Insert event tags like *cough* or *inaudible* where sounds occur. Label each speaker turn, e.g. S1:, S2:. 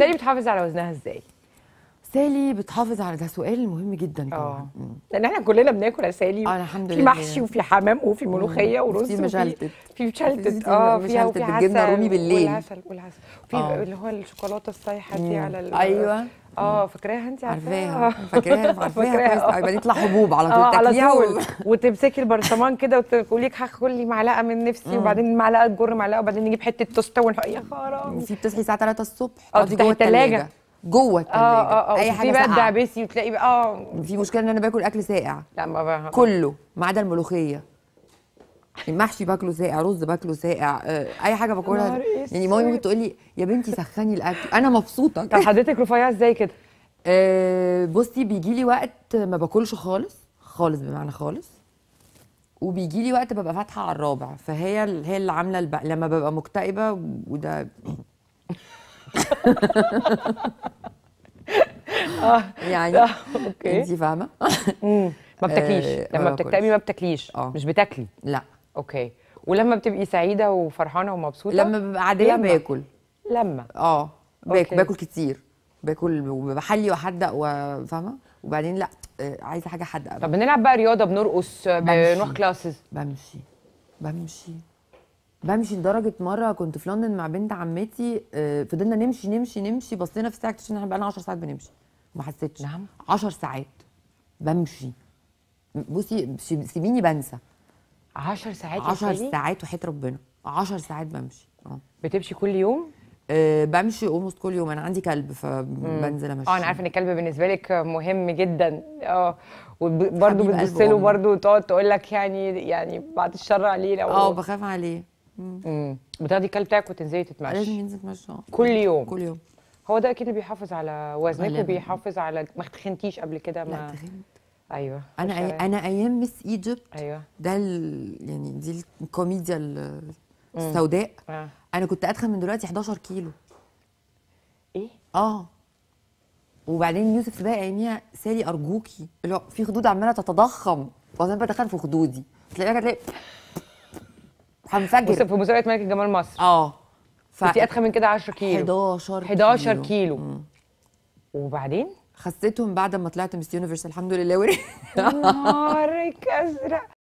S1: سالي بتحافظ على وزنها ازاي؟ سالي بتحافظ على ده سؤال مهم جدا طبعا آه. لان احنا كلنا بناكل سالي اه الحمد لله في محشي وفي حمام وفي ملوخيه ورز في مشلتت في آه، مشلتت اه فيها وفي عسل بالجبنه الرومي بالليل والعسل والعسل في آه. اللي هو الشوكولاته السايحه دي على ايوه اه فاكراها انت عارفاها *laughs* فاكراها عارفاها طيب، يبقى يطلع حبوب على طول اه، تاكليها و... *laughs* وتمسكي البرطمان كده وتقولي هاكل معلقه من نفسي وبعدين معلقه تجر معلقه وبعدين نجيب حته توسته ونحط يا خرابي انت بتصحي الساعه 3 الصبح اه جوه الثلاجه جوه اه، اه، التلاجة اه اه اي حاجه بقى دعبسي وتلاقي بقى اه في مشكله ان انا باكل اكل ساقع لا ما بقى كله ما عدا الملوخيه المحشي باكله ساقع رز باكله ساقع آه، اي حاجه باكلها يعني مامي ممكن تقول لي يا بنتي سخني الاكل انا مبسوطه طب حضرتك رفيعه ازاي كده أه بصي بيجي لي وقت ما باكلش خالص خالص بمعنى خالص وبيجي لي وقت ببقى فاتحه على الرابع فهي هي اللي عامله الب... لما ببقى مكتئبه وده *laughs* *laughs* يعني آه، اوكي انت فاهمه *laughs* آه، ما بتاكليش لما بتكتئبي ما بتاكليش مش بتاكلي لا اوكي ولما بتبقي سعيده وفرحانه ومبسوطه لما ببقى عاديه باكل لما اه باكل باكل كتير باكل وبحلي واحدق وفاهمه وبعدين لا آه، عايزه حاجه حادقه طب بنلعب بقى رياضه بنرقص بنروح كلاسز بمشي بمشي بمشي لدرجه مره كنت في لندن مع بنت عمتي آه، فضلنا نمشي نمشي نمشي بصينا في ساعه اكتشفنا احنا لنا 10 ساعات بنمشي ما حسيتش نعم 10 ساعات بمشي بصي سيبيني بنسى 10 ساعات 10 ساعات وحياه ربنا 10 ساعات بمشي اه بتمشي كل يوم؟ أه بمشي اولموست كل يوم انا عندي كلب فبنزل امشي اه انا عارفه ان الكلب بالنسبه لك مهم جدا اه وبرده بتبص له برده تقعد تقول لك يعني يعني بعد الشر عليه لو اه بخاف عليه امم بتاخدي الكلب بتاعك وتنزلي تتمشي آه، لازم ينزل تتمشى آه. كل يوم كل يوم هو ده اكيد بيحافظ على وزنك وبيحافظ على ما تخنتيش قبل كده ما لا ايوه انا أي... انا ايام مس ايجيبت ايوه ده ال... يعني دي الكوميديا السوداء آه. انا كنت ادخل من دلوقتي 11 كيلو ايه اه وبعدين يوسف بقى عينيها سالي ارجوكي اللي هو في خدود عماله تتضخم وانا بدخل في خدودي تلاقيها كده هنفجر في مسابقه ملك جمال مصر اه ف... كنت اتخن من كده 10 كيلو 11 كيلو 11 كيلو, كيلو. وبعدين خسيتهم بعد ما طلعت مس يونيفرس الحمد لله *laughs* وري نهارك ازرق